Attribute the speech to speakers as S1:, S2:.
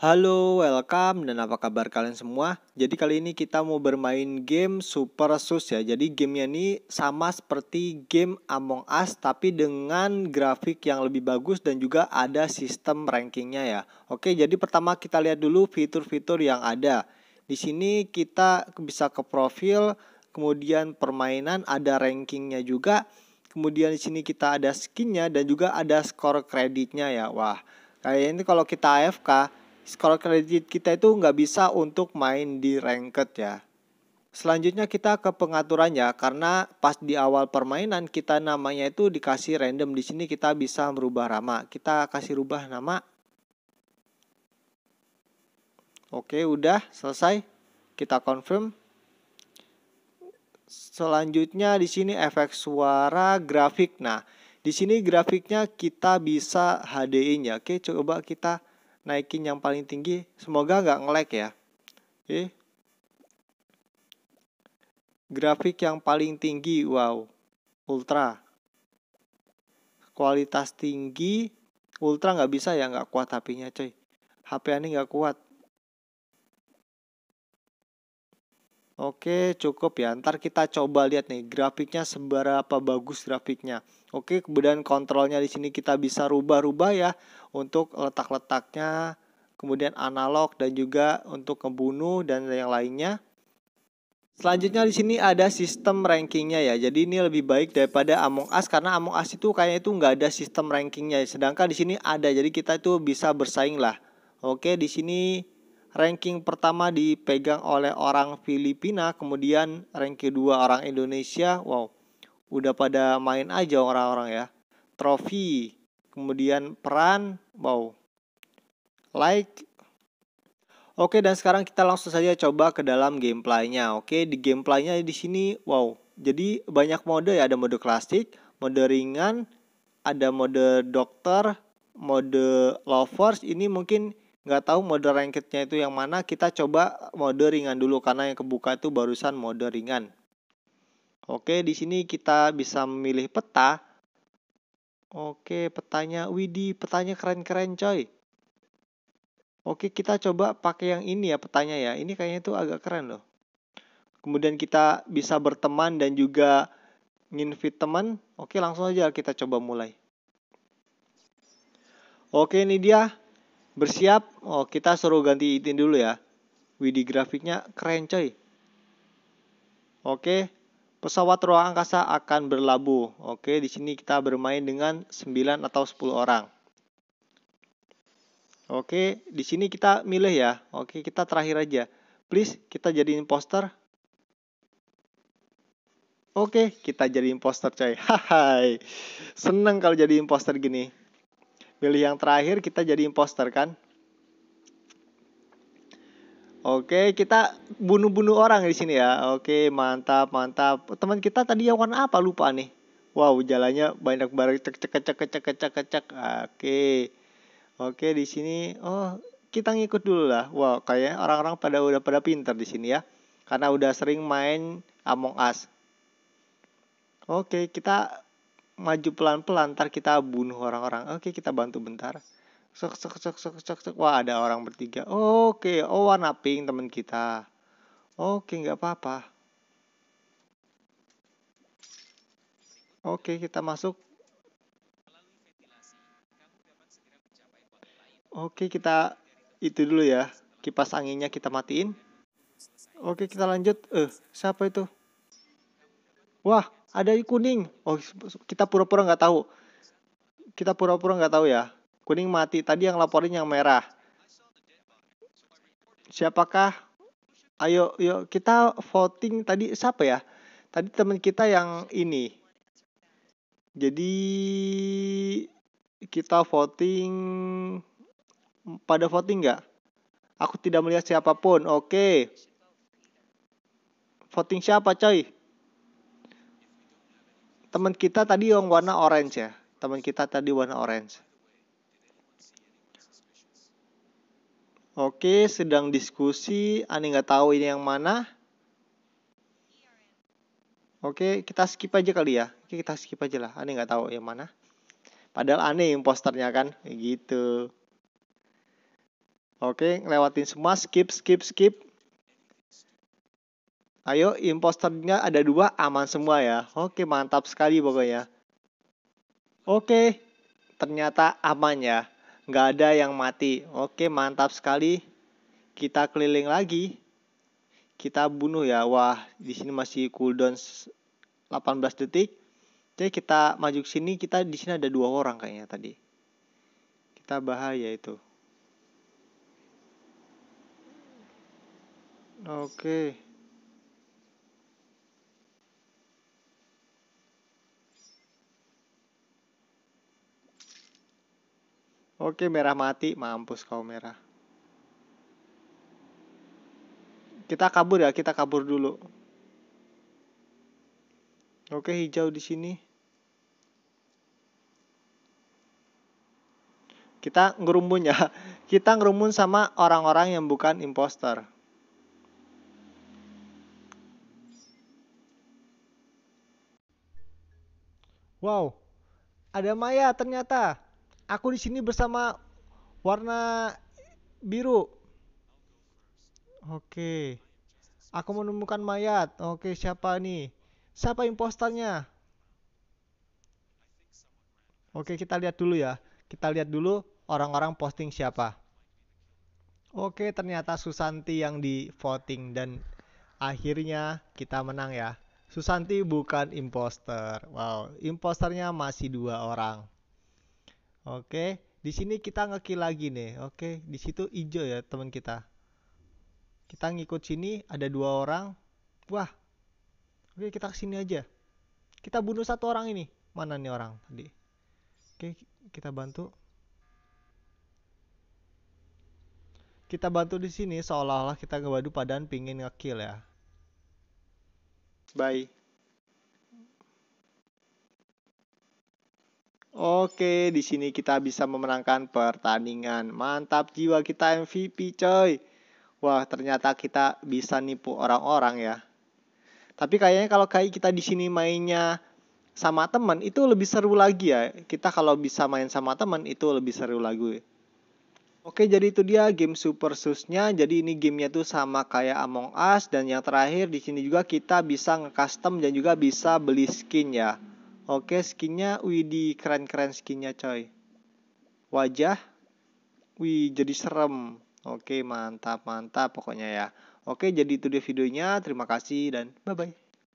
S1: Halo, welcome dan apa kabar kalian semua? Jadi kali ini kita mau bermain game Super Sus ya. Jadi gamenya ini sama seperti game Among Us tapi dengan grafik yang lebih bagus dan juga ada sistem rankingnya ya. Oke, jadi pertama kita lihat dulu fitur-fitur yang ada. Di sini kita bisa ke profil, kemudian permainan ada rankingnya juga. Kemudian di sini kita ada skinnya dan juga ada skor kreditnya ya. Wah, kayaknya ini kalau kita AFK skor kredit kita itu nggak bisa untuk main di ranked ya. Selanjutnya kita ke pengaturannya karena pas di awal permainan kita namanya itu dikasih random di sini kita bisa merubah nama. Kita kasih rubah nama. Oke, udah selesai. Kita confirm. Selanjutnya di sini efek suara grafik. Nah, di sini grafiknya kita bisa HD-in nya Oke, coba kita naikin yang paling tinggi semoga nggak ngelag ya oke grafik yang paling tinggi wow ultra kualitas tinggi ultra nggak bisa ya nggak kuat HP-nya coy HP ini nggak kuat Oke cukup ya ntar kita coba lihat nih grafiknya seberapa bagus grafiknya Oke kemudian kontrolnya di sini kita bisa rubah-rubah ya untuk letak-letaknya kemudian analog dan juga untuk membunuh dan yang lainnya Selanjutnya di sini ada sistem rankingnya ya. Jadi ini lebih baik daripada Among Us karena Among Us itu kayaknya itu nggak ada sistem rankingnya. Sedangkan di sini ada. Jadi kita itu bisa bersaing lah. Oke di sini ranking pertama dipegang oleh orang Filipina, kemudian ranking dua orang Indonesia. Wow, udah pada main aja orang-orang ya. Trofi, kemudian peran, wow. Like. Oke, dan sekarang kita langsung saja coba ke dalam gameplaynya. Oke, di gameplaynya di sini, wow. Jadi banyak mode ya, ada mode klasik, mode ringan, ada mode dokter, mode lovers. Ini mungkin nggak tahu mode rankednya itu yang mana kita coba mode ringan dulu karena yang kebuka itu barusan mode ringan Oke di sini kita bisa memilih peta Oke petanya Widi petanya keren-keren coy Oke kita coba pakai yang ini ya petanya ya ini kayaknya itu agak keren loh Kemudian kita bisa berteman dan juga nginvite teman Oke langsung aja kita coba mulai Oke ini dia bersiap oh kita suruh ganti itin dulu ya Widih grafiknya keren coy oke pesawat ruang angkasa akan berlabuh oke di sini kita bermain dengan 9 atau 10 orang oke di sini kita milih ya oke kita terakhir aja please kita jadi imposter Oke, kita jadi imposter coy. Hai. Seneng kalau jadi imposter gini pilih yang terakhir kita jadi imposter kan? Oke, kita bunuh-bunuh orang di sini ya. Oke, mantap, mantap. Teman kita tadi yang warna apa lupa nih. Wow, jalannya banyak barang cek cek cek cek cek cek cek. Oke. Oke, di sini oh, kita ngikut dulu lah. Wow, kayaknya orang-orang pada udah pada pinter di sini ya. Karena udah sering main Among Us. Oke, kita maju pelan-pelan ntar kita bunuh orang-orang oke kita bantu bentar sok sok sok sok sok sok wah ada orang bertiga oke oh warna pink teman kita oke nggak apa-apa oke kita masuk oke kita itu dulu ya kipas anginnya kita matiin oke kita lanjut eh siapa itu wah ada kuning oh kita pura-pura nggak tahu kita pura-pura nggak tahu ya kuning mati tadi yang laporin yang merah siapakah ayo yuk kita voting tadi siapa ya tadi teman kita yang ini jadi kita voting pada voting nggak aku tidak melihat siapapun oke voting siapa coy teman kita tadi yang warna orange ya. Teman kita tadi warna orange. Oke, sedang diskusi. Ani nggak tahu ini yang mana. Oke, kita skip aja kali ya. Oke, kita skip aja lah. Ani nggak tahu yang mana. Padahal yang posternya kan, gitu. Oke, lewatin semua, skip, skip, skip. Ayo, imposternya ada dua, aman semua ya. Oke, mantap sekali pokoknya. Oke, ternyata aman ya. Nggak ada yang mati. Oke, mantap sekali. Kita keliling lagi. Kita bunuh ya. Wah, di sini masih cooldown 18 detik. Oke, kita maju ke sini, kita di sini ada dua orang kayaknya tadi. Kita bahaya itu. Oke. Okay. Oke, merah mati. Mampus kau merah. Kita kabur ya, kita kabur dulu. Oke, hijau di sini. Kita ngerumun ya. Kita ngerumun sama orang-orang yang bukan imposter. Wow, ada Maya ternyata. Aku di sini bersama warna biru. Oke. Aku menemukan mayat. Oke, siapa nih? Siapa imposternya? Oke, kita lihat dulu ya. Kita lihat dulu orang-orang posting siapa. Oke, ternyata Susanti yang di voting dan akhirnya kita menang ya. Susanti bukan imposter. Wow, imposternya masih dua orang. Oke, di sini kita ngeki lagi nih. Oke, di situ hijau ya teman kita. Kita ngikut sini ada dua orang. Wah. Oke, kita kesini aja. Kita bunuh satu orang ini. Mana nih orang tadi? Oke, kita bantu. Kita bantu di sini seolah-olah kita ngebantu padan pingin ngekill ya. Bye. Oke, di sini kita bisa memenangkan pertandingan. Mantap jiwa kita MVP, coy. Wah, ternyata kita bisa nipu orang-orang ya. Tapi kayaknya kalau kayak kita di sini mainnya sama teman itu lebih seru lagi ya. Kita kalau bisa main sama teman itu lebih seru lagi. Oke, jadi itu dia game Super Susnya. Jadi ini gamenya tuh sama kayak Among Us dan yang terakhir di sini juga kita bisa nge-custom dan juga bisa beli skin ya. Oke, skinnya Widi keren-keren skinnya coy. Wajah Wih, jadi serem. Oke, mantap, mantap pokoknya ya. Oke, jadi itu dia videonya. Terima kasih dan bye-bye.